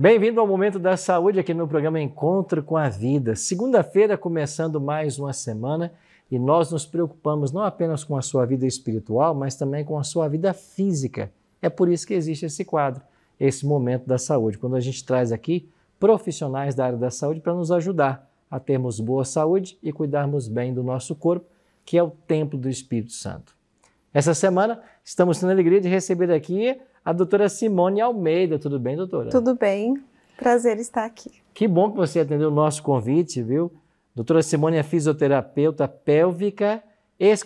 Bem-vindo ao Momento da Saúde aqui no programa Encontro com a Vida. Segunda-feira, começando mais uma semana, e nós nos preocupamos não apenas com a sua vida espiritual, mas também com a sua vida física. É por isso que existe esse quadro, esse Momento da Saúde, quando a gente traz aqui profissionais da área da saúde para nos ajudar a termos boa saúde e cuidarmos bem do nosso corpo, que é o templo do Espírito Santo. Essa semana, estamos tendo a alegria de receber aqui a doutora Simone Almeida. Tudo bem, doutora? Tudo bem. Prazer estar aqui. Que bom que você atendeu o nosso convite, viu? Doutora Simone é fisioterapeuta pélvica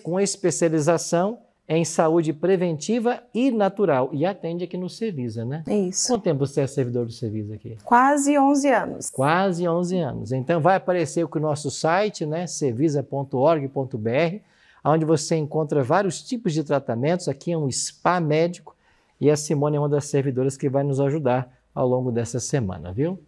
com especialização em saúde preventiva e natural e atende aqui no Servisa, né? Isso. Quanto tempo você é servidor do Servisa aqui? Quase 11 anos. Quase 11 anos. Então vai aparecer aqui o nosso site, né, servisa.org.br, onde você encontra vários tipos de tratamentos. Aqui é um spa médico e a Simone é uma das servidoras que vai nos ajudar ao longo dessa semana, viu?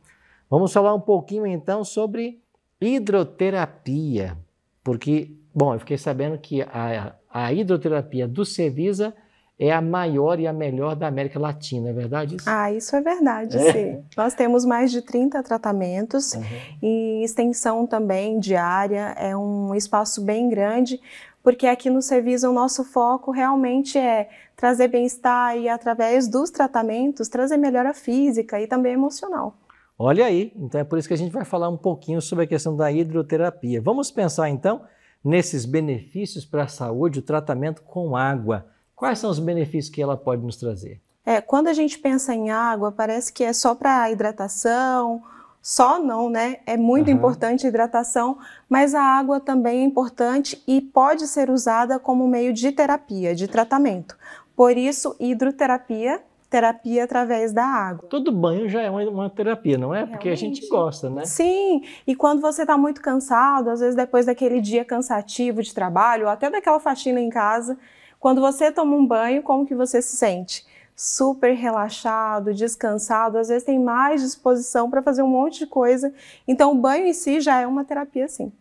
Vamos falar um pouquinho então sobre hidroterapia, porque, bom, eu fiquei sabendo que a, a hidroterapia do Cevisa é a maior e a melhor da América Latina, é verdade isso? Ah, isso é verdade, é. sim. Nós temos mais de 30 tratamentos uhum. e extensão também diária, é um espaço bem grande porque aqui no Serviço o nosso foco realmente é trazer bem-estar e, através dos tratamentos, trazer melhora física e também emocional. Olha aí, então é por isso que a gente vai falar um pouquinho sobre a questão da hidroterapia. Vamos pensar então nesses benefícios para a saúde, o tratamento com água. Quais são os benefícios que ela pode nos trazer? É, quando a gente pensa em água, parece que é só para hidratação só não, né? É muito uhum. importante a hidratação, mas a água também é importante e pode ser usada como meio de terapia, de tratamento. Por isso, hidroterapia, terapia através da água. Todo banho já é uma, uma terapia, não é? Realmente. Porque a gente gosta, né? Sim, e quando você está muito cansado, às vezes depois daquele dia cansativo de trabalho, ou até daquela faxina em casa, quando você toma um banho, como que você se sente? super relaxado, descansado, às vezes tem mais disposição para fazer um monte de coisa. Então, o banho em si já é uma terapia, sim.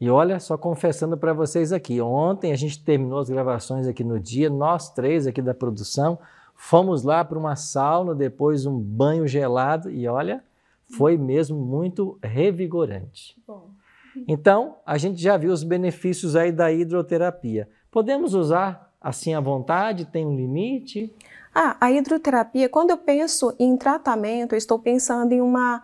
E olha, só confessando para vocês aqui, ontem a gente terminou as gravações aqui no dia, nós três aqui da produção, fomos lá para uma sauna, depois um banho gelado e olha, foi mesmo muito revigorante. Bom. Então, a gente já viu os benefícios aí da hidroterapia. Podemos usar assim à vontade? Tem um limite? Ah, a hidroterapia, quando eu penso em tratamento, eu estou pensando em uma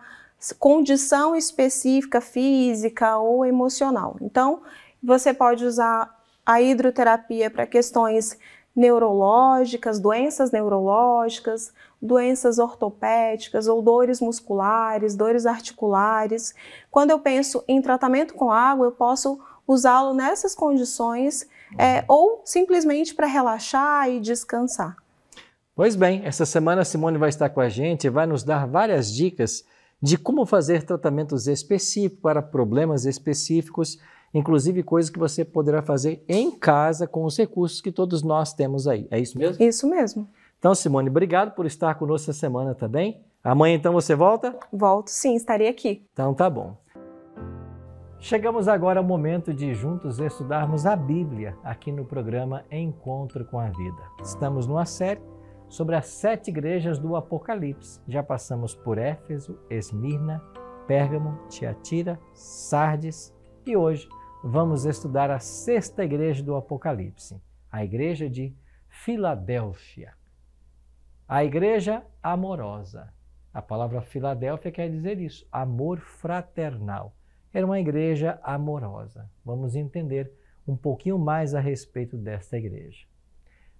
condição específica física ou emocional. Então, você pode usar a hidroterapia para questões neurológicas, doenças neurológicas, doenças ortopédicas ou dores musculares, dores articulares. Quando eu penso em tratamento com água, eu posso usá-lo nessas condições é, ou simplesmente para relaxar e descansar. Pois bem, essa semana a Simone vai estar com a gente e vai nos dar várias dicas de como fazer tratamentos específicos para problemas específicos, inclusive coisas que você poderá fazer em casa com os recursos que todos nós temos aí. É isso mesmo? Isso mesmo. Então, Simone, obrigado por estar conosco essa semana também. Tá Amanhã então você volta? Volto, sim, estarei aqui. Então tá bom. Chegamos agora ao momento de juntos estudarmos a Bíblia aqui no programa Encontro com a Vida. Estamos numa série sobre as sete igrejas do Apocalipse. Já passamos por Éfeso, Esmirna, Pérgamo, Tiatira, Sardes e hoje vamos estudar a sexta igreja do Apocalipse, a igreja de Filadélfia. A igreja amorosa. A palavra Filadélfia quer dizer isso, amor fraternal. Era uma igreja amorosa. Vamos entender um pouquinho mais a respeito desta igreja.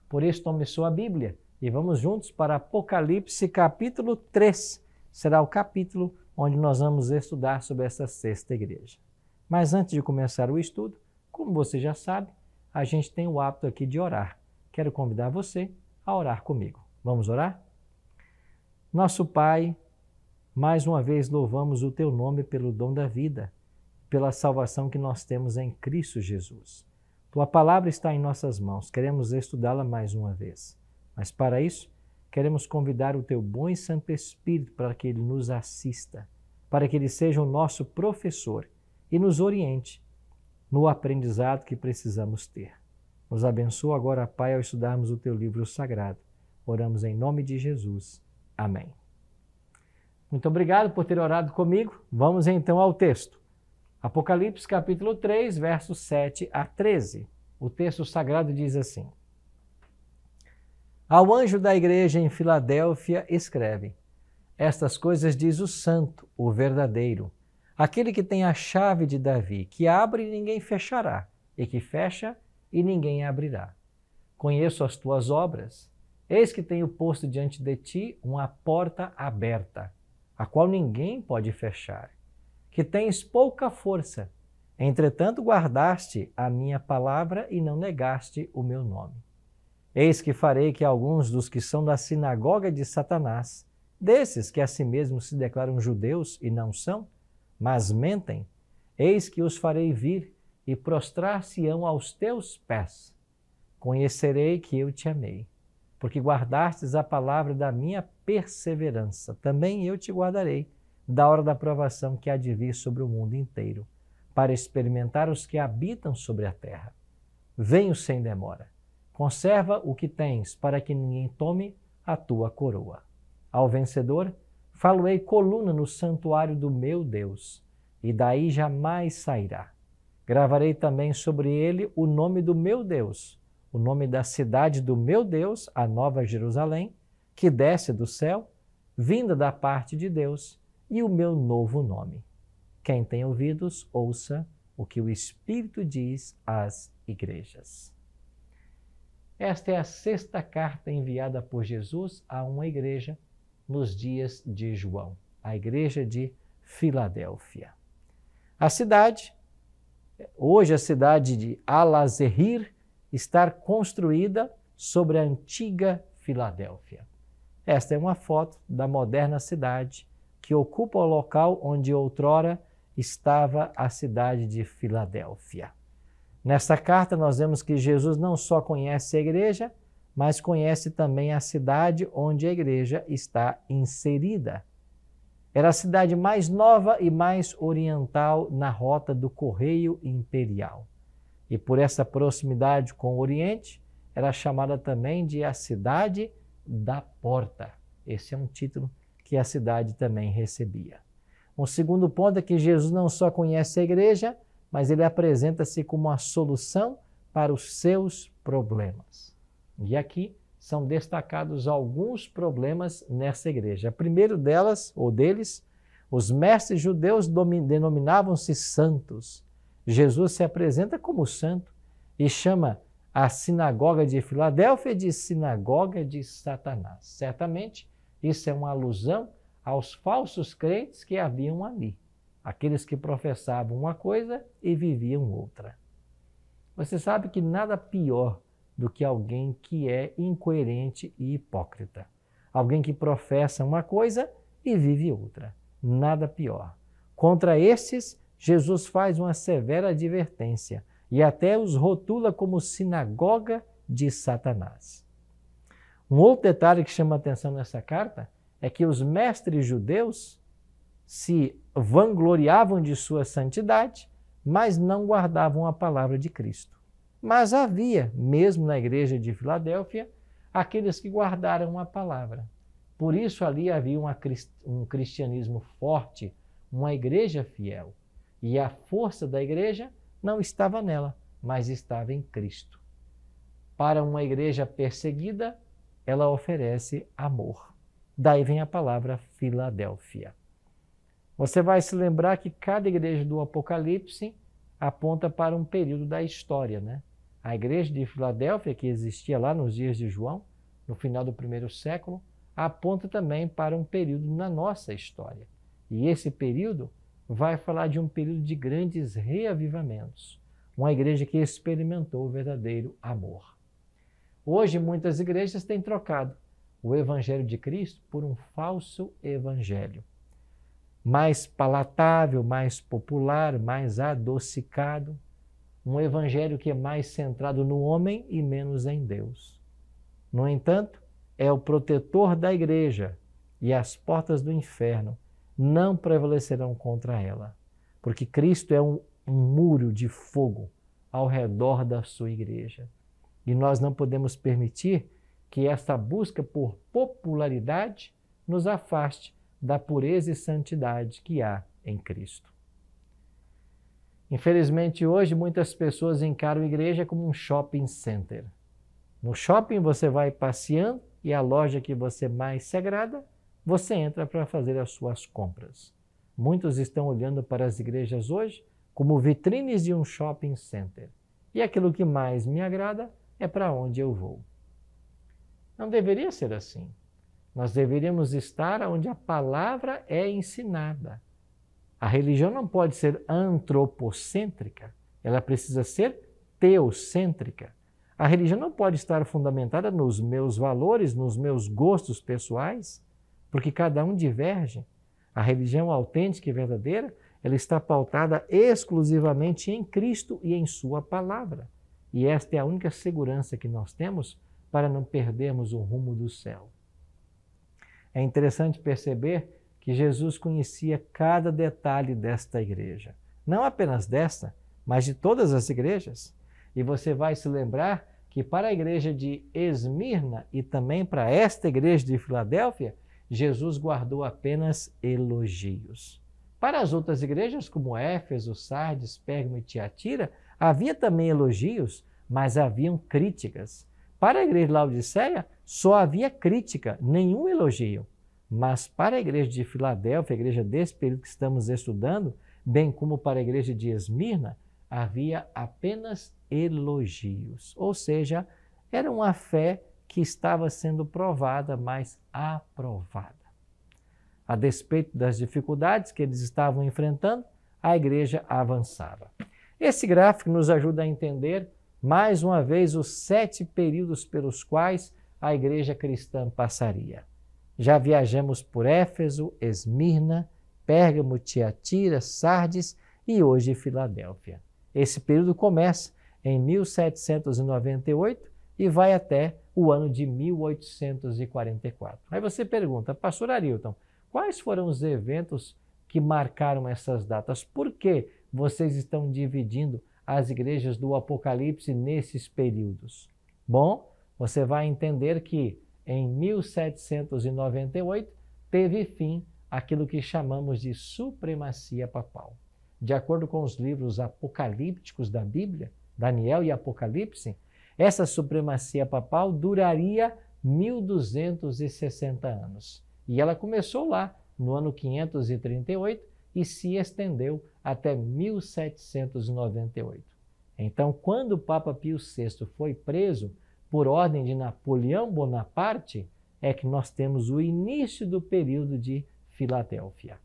Por isso, tome sua Bíblia e vamos juntos para Apocalipse capítulo 3. Será o capítulo onde nós vamos estudar sobre essa sexta igreja. Mas antes de começar o estudo, como você já sabe, a gente tem o hábito aqui de orar. Quero convidar você a orar comigo. Vamos orar? Nosso Pai, mais uma vez louvamos o teu nome pelo dom da vida, pela salvação que nós temos em Cristo Jesus. Tua palavra está em nossas mãos, queremos estudá-la mais uma vez. Mas para isso, queremos convidar o teu bom e santo Espírito para que ele nos assista, para que ele seja o nosso professor e nos oriente no aprendizado que precisamos ter. Nos abençoa agora, Pai, ao estudarmos o teu livro sagrado. Oramos em nome de Jesus. Amém. Muito obrigado por ter orado comigo. Vamos então ao texto. Apocalipse capítulo 3, versos 7 a 13. O texto sagrado diz assim: ao anjo da igreja em Filadélfia, escreve: Estas coisas diz o Santo, o verdadeiro, aquele que tem a chave de Davi, que abre e ninguém fechará, e que fecha e ninguém abrirá. Conheço as tuas obras. Eis que tenho posto diante de ti uma porta aberta, a qual ninguém pode fechar. Que tens pouca força, entretanto guardaste a minha palavra e não negaste o meu nome. Eis que farei que alguns dos que são da sinagoga de Satanás, desses que a si mesmos se declaram judeus e não são, mas mentem, eis que os farei vir e prostrar-se-ão aos teus pés. Conhecerei que eu te amei, porque guardastes a palavra da minha perseverança. Também eu te guardarei da hora da provação que há de vir sobre o mundo inteiro, para experimentar os que habitam sobre a terra. Venho sem demora. Conserva o que tens, para que ninguém tome a tua coroa. Ao vencedor, faloei coluna no santuário do meu Deus, e daí jamais sairá. Gravarei também sobre ele o nome do meu Deus, o nome da cidade do meu Deus, a Nova Jerusalém, que desce do céu, vinda da parte de Deus, e o meu novo nome. Quem tem ouvidos, ouça o que o Espírito diz às igrejas. Esta é a sexta carta enviada por Jesus a uma igreja nos dias de João, a igreja de Filadélfia. A cidade, hoje a cidade de Alazerir, está construída sobre a antiga Filadélfia. Esta é uma foto da moderna cidade que ocupa o local onde outrora estava a cidade de Filadélfia. Nesta carta, nós vemos que Jesus não só conhece a igreja, mas conhece também a cidade onde a igreja está inserida. Era a cidade mais nova e mais oriental na rota do correio imperial. E por essa proximidade com o Oriente, era chamada também de a cidade da porta. Esse é um título que a cidade também recebia. Um segundo ponto é que Jesus não só conhece a igreja, mas ele apresenta-se como a solução para os seus problemas. E aqui são destacados alguns problemas nessa igreja. O primeiro delas, ou deles, os mestres judeus denominavam-se santos. Jesus se apresenta como santo e chama a sinagoga de Filadélfia de sinagoga de Satanás. Certamente, isso é uma alusão aos falsos crentes que haviam ali aqueles que professavam uma coisa e viviam outra. Você sabe que nada pior do que alguém que é incoerente e hipócrita. Alguém que professa uma coisa e vive outra. Nada pior. Contra esses, Jesus faz uma severa advertência e até os rotula como sinagoga de Satanás. Um outro detalhe que chama atenção nessa carta é que os mestres judeus se vangloriavam de sua santidade, mas não guardavam a palavra de Cristo. Mas havia, mesmo na igreja de Filadélfia, aqueles que guardaram a palavra. Por isso ali havia uma, um cristianismo forte, uma igreja fiel. E a força da igreja não estava nela, mas estava em Cristo. Para uma igreja perseguida, ela oferece amor. Daí vem a palavra Filadélfia. Você vai se lembrar que cada igreja do Apocalipse aponta para um período da história, né? A igreja de Filadélfia, que existia lá nos dias de João, no final do primeiro século, aponta também para um período na nossa história. E esse período vai falar de um período de grandes reavivamentos, uma igreja que experimentou o verdadeiro amor. Hoje, muitas igrejas têm trocado o evangelho de Cristo por um falso evangelho mais palatável, mais popular, mais adocicado, um evangelho que é mais centrado no homem e menos em Deus. No entanto, é o protetor da igreja e as portas do inferno não prevalecerão contra ela, porque Cristo é um, um muro de fogo ao redor da sua igreja. E nós não podemos permitir que essa busca por popularidade nos afaste da pureza e santidade que há em Cristo. Infelizmente, hoje muitas pessoas encaram a igreja como um shopping center. No shopping você vai passeando e a loja que você mais se agrada, você entra para fazer as suas compras. Muitos estão olhando para as igrejas hoje como vitrines de um shopping center. E aquilo que mais me agrada é para onde eu vou. Não deveria ser assim. Nós deveríamos estar onde a palavra é ensinada. A religião não pode ser antropocêntrica, ela precisa ser teocêntrica. A religião não pode estar fundamentada nos meus valores, nos meus gostos pessoais, porque cada um diverge. A religião autêntica e verdadeira, ela está pautada exclusivamente em Cristo e em sua palavra. E esta é a única segurança que nós temos para não perdermos o rumo do céu. É interessante perceber que Jesus conhecia cada detalhe desta igreja, não apenas desta, mas de todas as igrejas. E você vai se lembrar que para a igreja de Esmirna e também para esta igreja de Filadélfia, Jesus guardou apenas elogios. Para as outras igrejas, como Éfeso, Sardes, Pérgamo e Tiatira, havia também elogios, mas haviam críticas. Para a igreja de Laodiceia, só havia crítica, nenhum elogio. Mas para a igreja de Filadélfia, a igreja desse período que estamos estudando, bem como para a igreja de Esmirna, havia apenas elogios. Ou seja, era uma fé que estava sendo provada, mas aprovada. A despeito das dificuldades que eles estavam enfrentando, a igreja avançava. Esse gráfico nos ajuda a entender mais uma vez os sete períodos pelos quais a igreja cristã passaria. Já viajamos por Éfeso, Esmirna, Pérgamo, Tiatira, Sardes e hoje Filadélfia. Esse período começa em 1798 e vai até o ano de 1844. Aí você pergunta, pastor Arilton, quais foram os eventos que marcaram essas datas? Por que vocês estão dividindo às igrejas do Apocalipse nesses períodos? Bom, você vai entender que em 1798 teve fim aquilo que chamamos de supremacia papal. De acordo com os livros apocalípticos da Bíblia, Daniel e Apocalipse, essa supremacia papal duraria 1260 anos. E ela começou lá no ano 538 e se estendeu até 1798. Então, quando o Papa Pio VI foi preso, por ordem de Napoleão Bonaparte, é que nós temos o início do período de Filadélfia.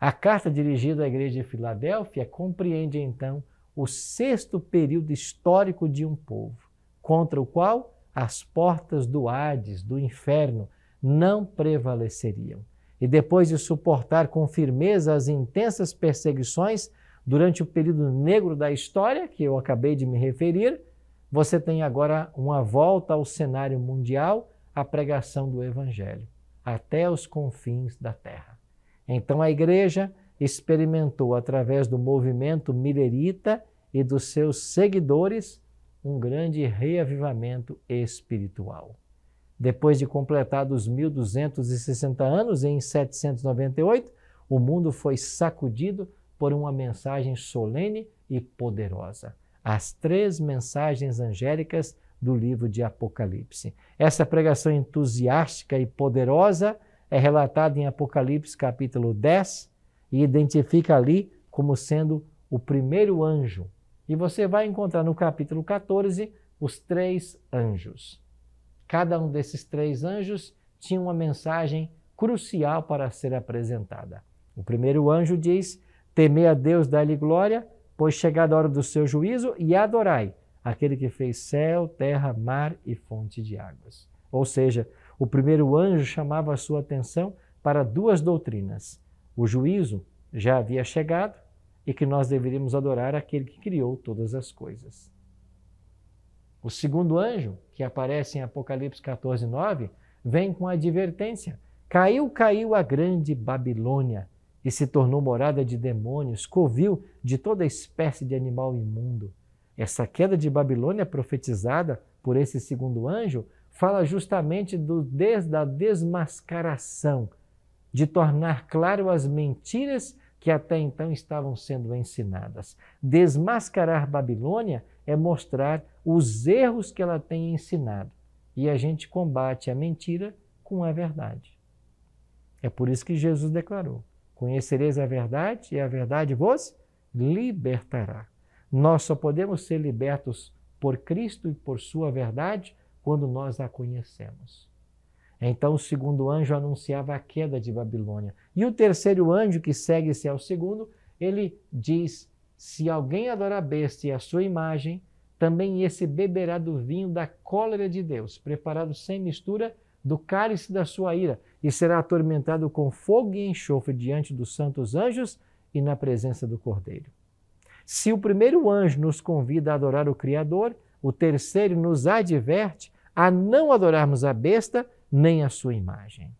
A carta dirigida à Igreja de Filadélfia compreende então o sexto período histórico de um povo, contra o qual as portas do Hades, do inferno, não prevaleceriam e depois de suportar com firmeza as intensas perseguições durante o período negro da história, que eu acabei de me referir, você tem agora uma volta ao cenário mundial, a pregação do Evangelho, até os confins da terra. Então a igreja experimentou, através do movimento milerita e dos seus seguidores, um grande reavivamento espiritual. Depois de completados 1260 anos, em 798, o mundo foi sacudido por uma mensagem solene e poderosa. As três mensagens angélicas do livro de Apocalipse. Essa pregação entusiástica e poderosa é relatada em Apocalipse capítulo 10 e identifica ali como sendo o primeiro anjo. E você vai encontrar no capítulo 14 os três anjos. Cada um desses três anjos tinha uma mensagem crucial para ser apresentada. O primeiro anjo diz: Temei a Deus, dá-lhe glória, pois chegada a hora do seu juízo, e adorai aquele que fez céu, terra, mar e fonte de águas. Ou seja, o primeiro anjo chamava a sua atenção para duas doutrinas. O juízo já havia chegado e que nós deveríamos adorar aquele que criou todas as coisas. O segundo anjo, que aparece em Apocalipse 14, 9, vem com a advertência: Caiu, caiu a grande Babilônia e se tornou morada de demônios, covil de toda espécie de animal imundo. Essa queda de Babilônia profetizada por esse segundo anjo fala justamente do, des, da desmascaração, de tornar claro as mentiras que até então estavam sendo ensinadas. Desmascarar Babilônia é mostrar os erros que ela tem ensinado. E a gente combate a mentira com a verdade. É por isso que Jesus declarou: Conhecereis a verdade e a verdade vos libertará. Nós só podemos ser libertos por Cristo e por Sua verdade quando nós a conhecemos. Então o segundo anjo anunciava a queda de Babilônia. E o terceiro anjo, que segue-se ao segundo, ele diz: Se alguém adorar a besta e a sua imagem, também esse beberá do vinho da cólera de Deus, preparado sem mistura do cálice da sua ira, e será atormentado com fogo e enxofre diante dos santos anjos e na presença do Cordeiro. Se o primeiro anjo nos convida a adorar o Criador, o terceiro nos adverte a não adorarmos a besta nem a sua imagem.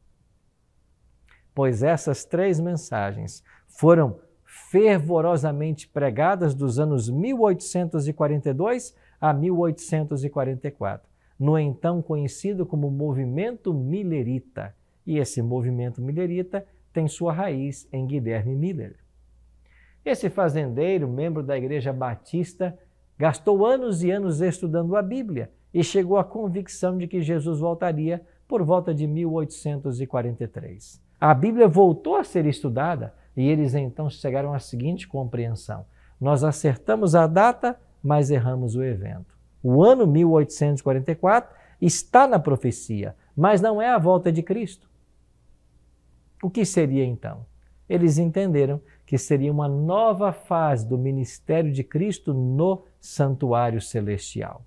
Pois essas três mensagens foram fervorosamente pregadas dos anos 1842 a 1844, no então conhecido como Movimento Millerita. E esse movimento millerita tem sua raiz em Guilherme Miller. Esse fazendeiro, membro da Igreja Batista, gastou anos e anos estudando a Bíblia e chegou à convicção de que Jesus voltaria por volta de 1843. A Bíblia voltou a ser estudada e eles então chegaram à seguinte compreensão: nós acertamos a data, mas erramos o evento. O ano 1844 está na profecia, mas não é a volta de Cristo. O que seria então? Eles entenderam que seria uma nova fase do ministério de Cristo no santuário celestial.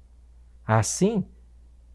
Assim,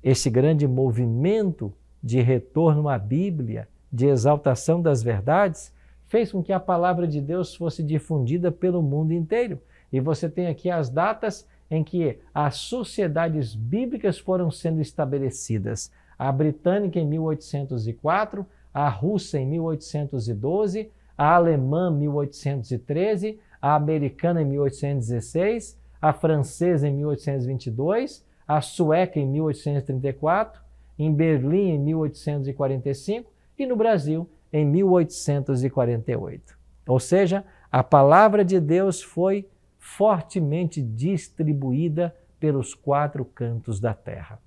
esse grande movimento de retorno à Bíblia, de exaltação das verdades, fez com que a palavra de Deus fosse difundida pelo mundo inteiro. E você tem aqui as datas em que as sociedades bíblicas foram sendo estabelecidas. A britânica em 1804, a russa em 1812, a alemã em 1813, a americana em 1816, a francesa em 1822, a sueca em 1834, em Berlim em 1845 e no Brasil em 1848. Ou seja, a palavra de Deus foi fortemente distribuída pelos quatro cantos da terra.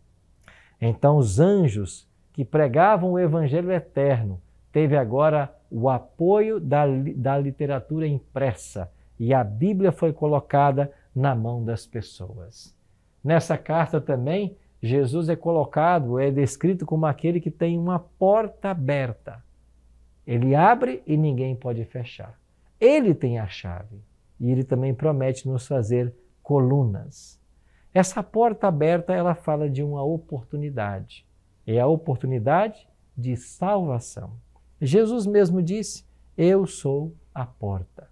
Então, os anjos que pregavam o Evangelho eterno teve agora o apoio da, da literatura impressa e a Bíblia foi colocada na mão das pessoas. Nessa carta também Jesus é colocado, é descrito como aquele que tem uma porta aberta. Ele abre e ninguém pode fechar. Ele tem a chave e ele também promete nos fazer colunas. Essa porta aberta, ela fala de uma oportunidade. É a oportunidade de salvação. Jesus mesmo disse: Eu sou a porta.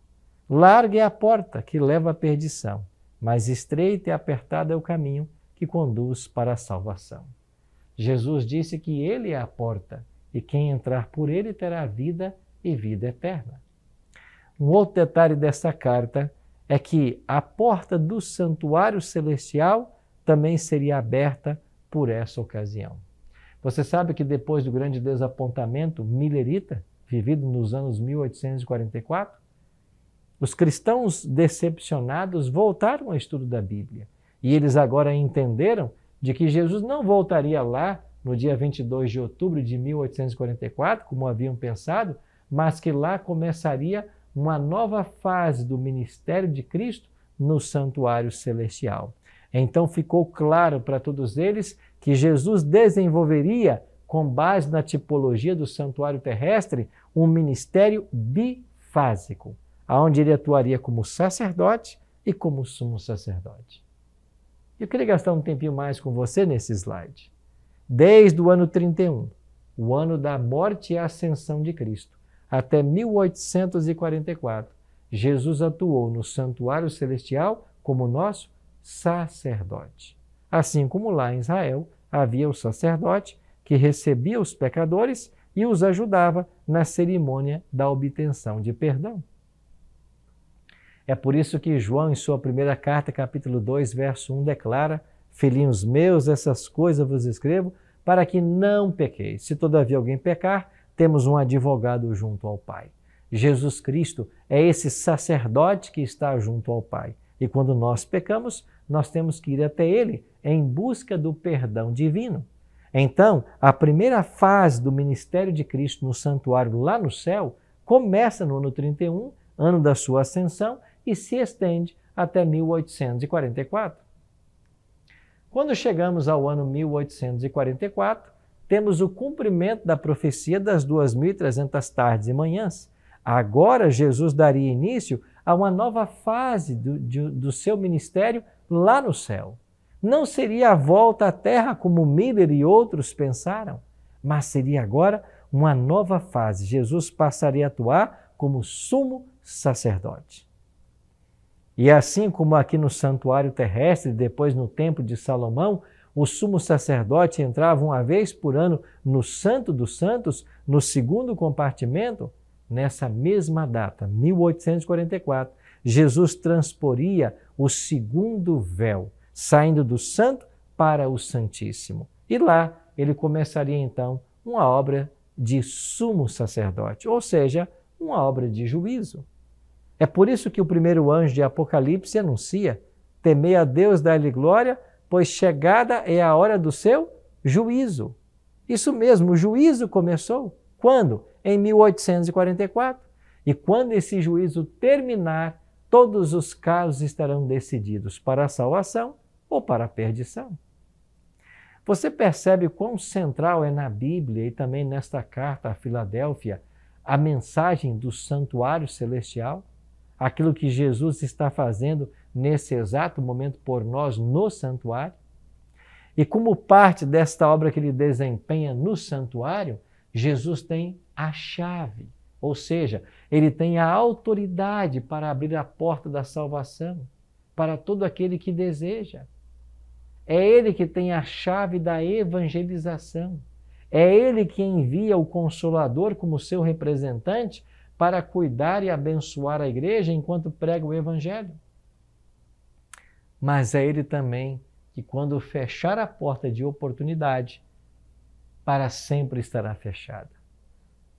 Larga é a porta que leva à perdição, mas estreita e apertado é o caminho que conduz para a salvação. Jesus disse que Ele é a porta e quem entrar por Ele terá vida e vida eterna. Um outro detalhe dessa carta é que a porta do santuário celestial também seria aberta por essa ocasião. Você sabe que depois do grande desapontamento milerita, vivido nos anos 1844, os cristãos decepcionados voltaram ao estudo da Bíblia e eles agora entenderam de que Jesus não voltaria lá no dia 22 de outubro de 1844, como haviam pensado, mas que lá começaria uma nova fase do ministério de Cristo no santuário celestial. Então ficou claro para todos eles que Jesus desenvolveria, com base na tipologia do santuário terrestre, um ministério bifásico, onde ele atuaria como sacerdote e como sumo sacerdote. Eu queria gastar um tempinho mais com você nesse slide. Desde o ano 31, o ano da morte e ascensão de Cristo, até 1844, Jesus atuou no santuário celestial como nosso sacerdote. Assim como lá em Israel havia o sacerdote que recebia os pecadores e os ajudava na cerimônia da obtenção de perdão. É por isso que João, em sua primeira carta, capítulo 2, verso 1, declara: Filhinhos meus, essas coisas vos escrevo, para que não pequeis. Se todavia alguém pecar, temos um advogado junto ao Pai. Jesus Cristo é esse sacerdote que está junto ao Pai. E quando nós pecamos, nós temos que ir até Ele em busca do perdão divino. Então, a primeira fase do ministério de Cristo no santuário lá no céu começa no ano 31, ano da sua ascensão, e se estende até 1844. Quando chegamos ao ano 1844, temos o cumprimento da profecia das 2.300 tardes e manhãs. Agora, Jesus daria início a uma nova fase do, de, do seu ministério lá no céu. Não seria a volta à terra como Miller e outros pensaram, mas seria agora uma nova fase. Jesus passaria a atuar como sumo sacerdote. E assim como aqui no santuário terrestre, depois no templo de Salomão, o sumo sacerdote entrava uma vez por ano no Santo dos Santos, no segundo compartimento, nessa mesma data, 1844, Jesus transporia o segundo véu, saindo do santo para o santíssimo. E lá ele começaria então uma obra de sumo sacerdote, ou seja, uma obra de juízo. É por isso que o primeiro anjo de Apocalipse anuncia: temei a Deus, dá-lhe glória, pois chegada é a hora do seu juízo. Isso mesmo, o juízo começou. Quando? Em 1844. E quando esse juízo terminar, todos os casos estarão decididos para a salvação ou para a perdição. Você percebe quão central é na Bíblia e também nesta carta à Filadélfia a mensagem do santuário celestial? aquilo que Jesus está fazendo nesse exato momento por nós no santuário. E como parte desta obra que ele desempenha no santuário, Jesus tem a chave, ou seja, ele tem a autoridade para abrir a porta da salvação para todo aquele que deseja. É ele que tem a chave da evangelização. É ele que envia o Consolador como seu representante para cuidar e abençoar a igreja enquanto prega o evangelho. Mas é ele também que, quando fechar a porta de oportunidade, para sempre estará fechada.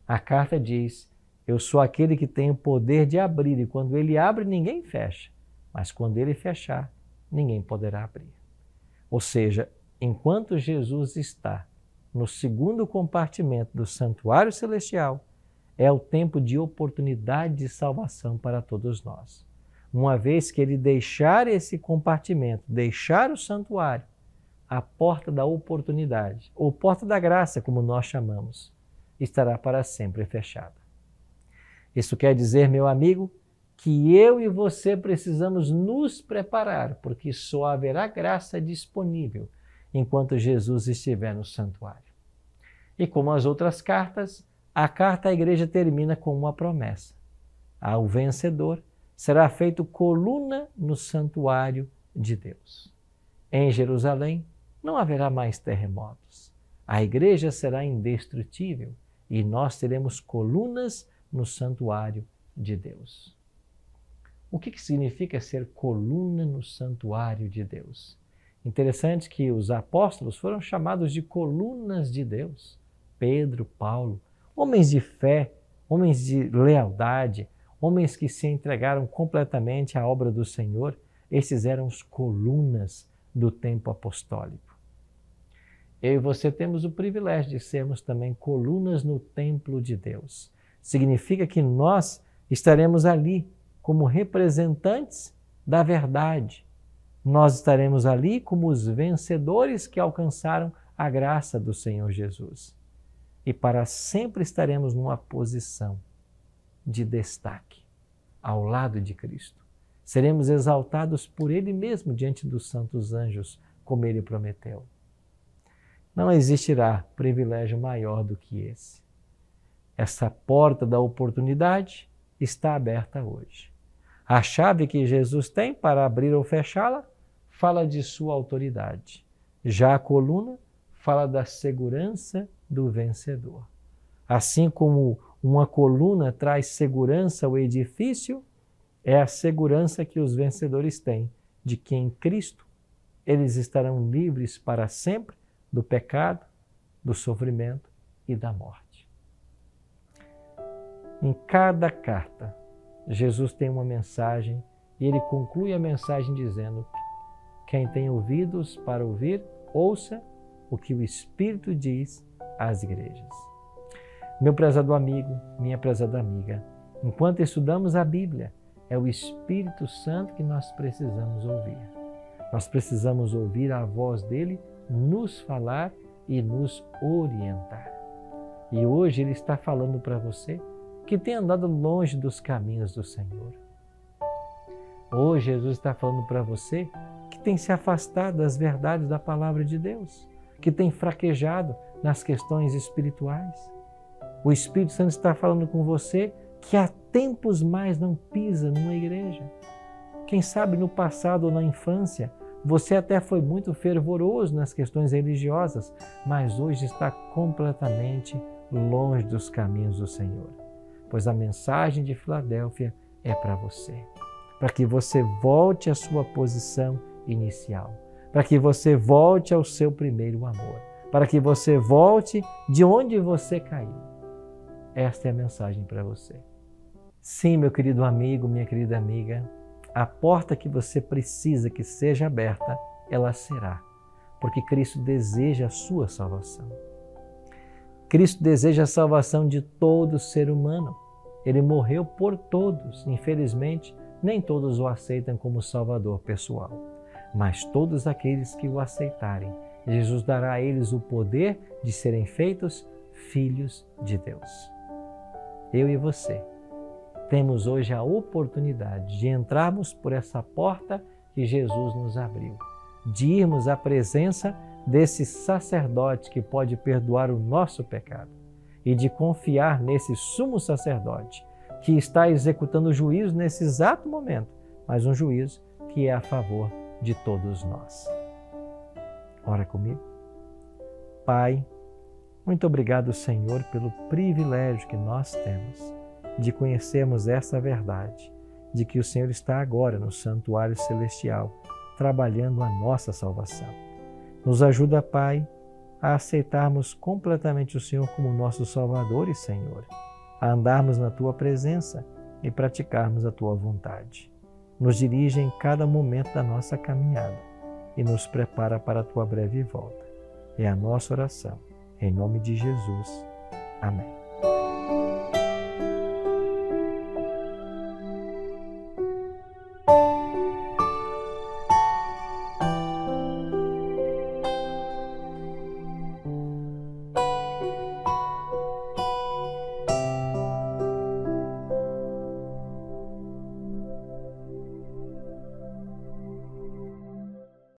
A carta diz: Eu sou aquele que tem o poder de abrir, e quando ele abre, ninguém fecha, mas quando ele fechar, ninguém poderá abrir. Ou seja, enquanto Jesus está no segundo compartimento do santuário celestial, é o tempo de oportunidade de salvação para todos nós. Uma vez que ele deixar esse compartimento, deixar o santuário, a porta da oportunidade, ou porta da graça, como nós chamamos, estará para sempre fechada. Isso quer dizer, meu amigo, que eu e você precisamos nos preparar, porque só haverá graça disponível enquanto Jesus estiver no santuário. E como as outras cartas, a carta à igreja termina com uma promessa: ao vencedor será feito coluna no santuário de Deus. Em Jerusalém não haverá mais terremotos. A igreja será indestrutível e nós teremos colunas no santuário de Deus. O que, que significa ser coluna no santuário de Deus? Interessante que os apóstolos foram chamados de colunas de Deus. Pedro, Paulo, Homens de fé, homens de lealdade, homens que se entregaram completamente à obra do Senhor, esses eram os colunas do tempo apostólico. Eu e você temos o privilégio de sermos também colunas no templo de Deus. Significa que nós estaremos ali como representantes da verdade. Nós estaremos ali como os vencedores que alcançaram a graça do Senhor Jesus e para sempre estaremos numa posição de destaque ao lado de Cristo. Seremos exaltados por Ele mesmo diante dos santos anjos, como Ele prometeu. Não existirá privilégio maior do que esse. Essa porta da oportunidade está aberta hoje. A chave que Jesus tem para abrir ou fechá-la fala de sua autoridade. Já a coluna fala da segurança do vencedor. Assim como uma coluna traz segurança ao edifício, é a segurança que os vencedores têm de que em Cristo eles estarão livres para sempre do pecado, do sofrimento e da morte. Em cada carta, Jesus tem uma mensagem e ele conclui a mensagem dizendo: Quem tem ouvidos para ouvir, ouça o que o Espírito diz às igrejas. Meu prezado amigo, minha prezada amiga, enquanto estudamos a Bíblia, é o Espírito Santo que nós precisamos ouvir. Nós precisamos ouvir a voz dele nos falar e nos orientar. E hoje ele está falando para você que tem andado longe dos caminhos do Senhor. Hoje Jesus está falando para você que tem se afastado das verdades da palavra de Deus que tem fraquejado nas questões espirituais. O Espírito Santo está falando com você que há tempos mais não pisa numa igreja. Quem sabe no passado ou na infância, você até foi muito fervoroso nas questões religiosas, mas hoje está completamente longe dos caminhos do Senhor. Pois a mensagem de Filadélfia é para você, para que você volte à sua posição inicial para que você volte ao seu primeiro amor, para que você volte de onde você caiu. Esta é a mensagem para você. Sim, meu querido amigo, minha querida amiga, a porta que você precisa que seja aberta, ela será, porque Cristo deseja a sua salvação. Cristo deseja a salvação de todo ser humano. Ele morreu por todos. Infelizmente, nem todos o aceitam como Salvador pessoal. Mas todos aqueles que o aceitarem, Jesus dará a eles o poder de serem feitos filhos de Deus. Eu e você temos hoje a oportunidade de entrarmos por essa porta que Jesus nos abriu, de irmos à presença desse sacerdote que pode perdoar o nosso pecado e de confiar nesse sumo sacerdote que está executando o juízo nesse exato momento, mas um juízo que é a favor de todos nós. Ora comigo. Pai, muito obrigado, Senhor, pelo privilégio que nós temos de conhecermos esta verdade, de que o Senhor está agora no santuário celestial, trabalhando a nossa salvação. Nos ajuda, Pai, a aceitarmos completamente o Senhor como nosso Salvador e Senhor, a andarmos na tua presença e praticarmos a tua vontade nos dirige em cada momento da nossa caminhada e nos prepara para a tua breve volta. É a nossa oração. Em nome de Jesus. Amém.